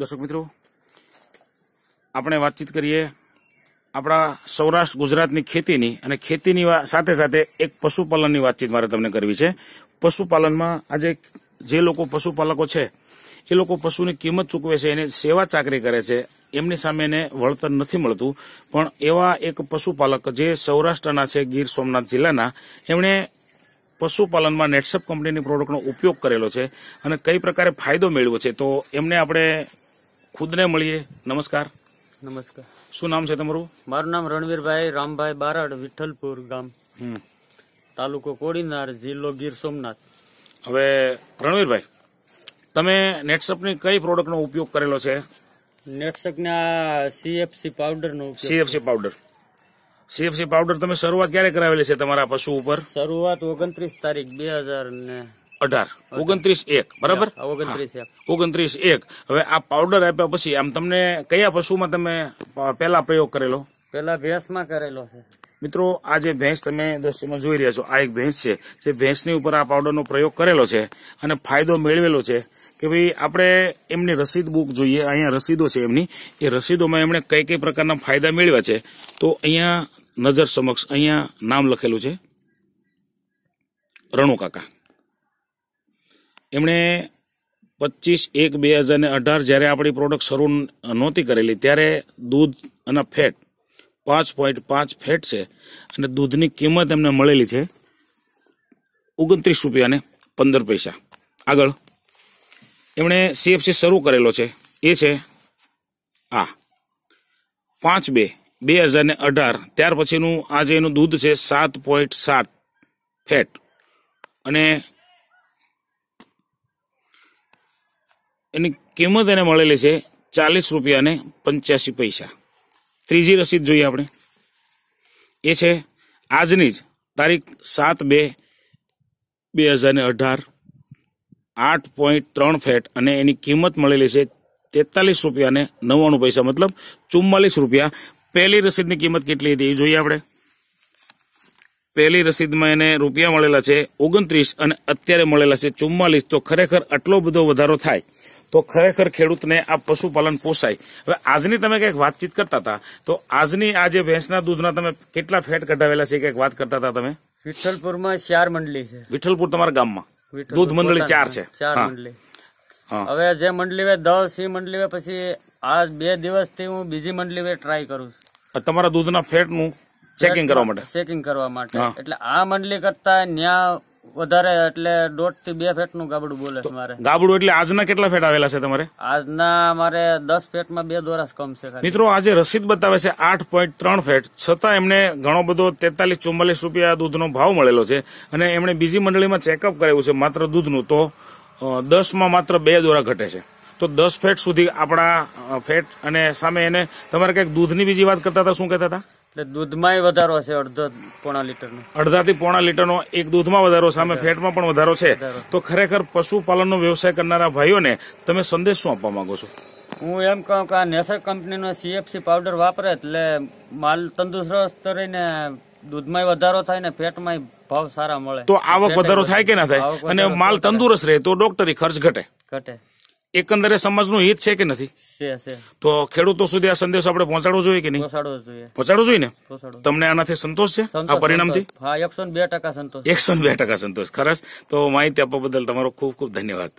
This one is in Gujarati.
દર્શક મિત્રો આપણે વાતચીત કરીએ આપણા સૌરાષ્ટ્ર ગુજરાતની ખેતીની અને ખેતીની સાથે સાથે એક પશુપાલનની વાતચીત મારે તમને કરવી છે પશુપાલનમાં આજે જે લોકો પશુપાલકો છે એ લોકો પશુની કિંમત ચૂકવે છે એની સેવા ચાકરી કરે છે એમની સામે એને વળતર નથી મળતું પણ એવા એક પશુપાલક જે સૌરાષ્ટ્રના છે ગીર સોમનાથ જિલ્લાના એમણે પશુપાલનમાં નેટસપ કંપનીની પ્રોડક્ટનો ઉપયોગ કરેલો છે અને કઈ પ્રકારે ફાયદો મેળવ્યો છે તો એમને આપણે ખુદને મળીએ નમસ્કાર નમસ્કાર શું નામ છે તમારું મારું નામ રણવીરભાઈ રામભાઈ બારડ વિઠ્ઠલપુર ગામ તાલુકો કોડીનાર જિલ્લો ગીર સોમનાથ હવે રણવીરભાઈ તમે નેટસપની કઈ પ્રોડક્ટનો ઉપયોગ કરેલો છે નેટસકના સીએફસી પાવડરનો સીએફસી પાવડર સીએફસી પાવડર તમે શરૂઆત ક્યારે કરાવેલી છે તમારા પશુ ઉપર શરૂઆત ઓગણત્રીસ તારીખ બે હજાર ને અઢાર ઓગણત્રીસ એક બરાબર ઓગણત્રીસ એક હવે આ પાવડર આપ્યા પછી આમ તમને કયા પશુમાં તમે પેલા પ્રયોગ કરેલો પહેલા ભેંસમાં કરેલો છે મિત્રો આ જે ભેંસ તમે દ્રશ્યમાં જોઈ રહ્યા છો આ એક ભેંસ છે જે ભેંસની ઉપર આ પાવડરનો પ્રયોગ કરેલો છે અને ફાયદો મેળવેલો છે કે ભાઈ આપણે એમની રસીદ બુક જોઈએ અહીંયા રસીદો છે એમની એ રસીદોમાં એમણે કઈ કઈ પ્રકારના ફાયદા મેળવ્યા છે તો અહીંયા નજર સમક્ષ અહીંયા નામ લખેલું છે રણુ કાકા એમણે પચીસ એક બે હજાર ને અઢાર જ્યારે આપણી પ્રોડક્ટ શરૂ નહોતી કરેલી ત્યારે દૂધ અને ફેટ પાંચ પોઈન્ટ પાંચ ફેટ છે અને દૂધની કિંમત એમને મળેલી છે ઓગણત્રીસ રૂપિયા ને પંદર પૈસા આગળ એમણે સીએફસી શરૂ કરેલો છે એ છે આ પાંચ બે બે હજાર ને અઢાર ત્યાર પછીનું આજે એનું દૂધ છે સાત પોઈન્ટ સાત ફેટ અને એની કિંમત એને મળેલી છે ચાલીસ રૂપિયા ને પંચ્યાસી પૈસા ત્રીજી રસીદ જોઈએ આપણે એ છે આજની જ તારીખ સાત બે બે હજાર ને અઢાર આઠ પોઈન્ટ ત્રણ ફેટ અને એની કિંમત મળેલી છે તેતાલીસ રૂપિયા ને નવ્વાણું પૈસા મતલબ ચુમ્માલીસ રૂપિયા પહેલી રસીદની કિંમત કેટલી હતી એ જોઈએ આપણે પહેલી રસીદમાં એને રૂપિયા મળેલા છે ઓગણત્રીસ અને અત્યારે મળેલા છે ચુમ્માલીસ તો ખરેખર આટલો બધો વધારો થાય તો ખરેખર ખેડૂતને આ પશુપાલન પોસાય હવે આજની તમે કંઈક વાતચીત કરતા હતા તો આજની આ જે ભેંસના દૂધના તમે કેટલા ફેટ કઢાવેલા છે કંઈક વાત કરતા હતા તમે વિઠ્ઠલપુરમાં ચાર મંડળી છે વિઠ્ઠલપુર તમારા ગામમાં દૂધ મંડળી ચાર છે ચાર મંડળી હવે જે મંડળી દસ એ મંડળી પછી આ બે દિવસથી હું બીજી મંડળી ટ્રાય કરું છું તમારા દૂધના ફેટનું ચેકિંગ કરવા માટે ચેકિંગ કરવા માટે એટલે આ મંડળી કરતા ન્યા વધારે એટલે દોઢ થી બે ફેટનું ગાબડું બોલે છે મારે ગાબડું એટલે આજના કેટલા ફેટ આવેલા છે તમારે આજના મારે દસ ફેટમાં બે દોરાસ કમ છે મિત્રો આજે રસીદ બતાવે છે આઠ પોઈન્ટ ત્રણ ફેટ છતાં એમને ઘણો બધો તેતાલીસ ચુમ્માલીસ રૂપિયા દૂધનો ભાવ મળેલો છે અને એમણે બીજી મંડળીમાં ચેકઅપ કરાવ્યું છે માત્ર દૂધનું તો દસમાં માત્ર બે દોરા ઘટે છે તો દસ ફેટ સુધી આપણા ફેટ અને સામે એને તમારે કંઈક દૂધની બીજી વાત કરતા હતા શું કહેતા હતા એટલે દૂધમાં વધારો છે અડધો પોણા લીટરનો અડધાથી પોણા લીટરનો એક દૂધમાં વધારો સામે ફેટમાં પણ વધારો છે તો ખરેખર પશુપાલનનો વ્યવસાય કરનારા ભાઈઓને તમે સંદેશ શું આપવા માંગો છો હું એમ કહું કે આ નેસર કંપનીનો સીએફસી પાવડર વાપરે એટલે માલ તંદુરસ્ત રહીને દૂધમાં વધારો થાય ને ફેટમાં ભાવ સારા મળે તો આવક વધારો થાય કે ના થાય અને માલ તંદુરસ્ત રહે તો ડોક્ટરી ખર્ચ ઘટે ઘટે એકંદરે સમાજનું હિત છે કે નથી તો ખેડૂતો સુધી આ સંદેશ આપણે પહોંચાડવો જોઈએ કે નહીં પહોંચાડવો જોઈએ ને તમને આનાથી સંતોષ છે આ પરિણામથી એકસો બે ટકા સંતોષ એકસો બે ટકા સંતોષ ખરસ તો માહિતી આપવા બદલ તમારો ખૂબ ખૂબ ધન્યવાદ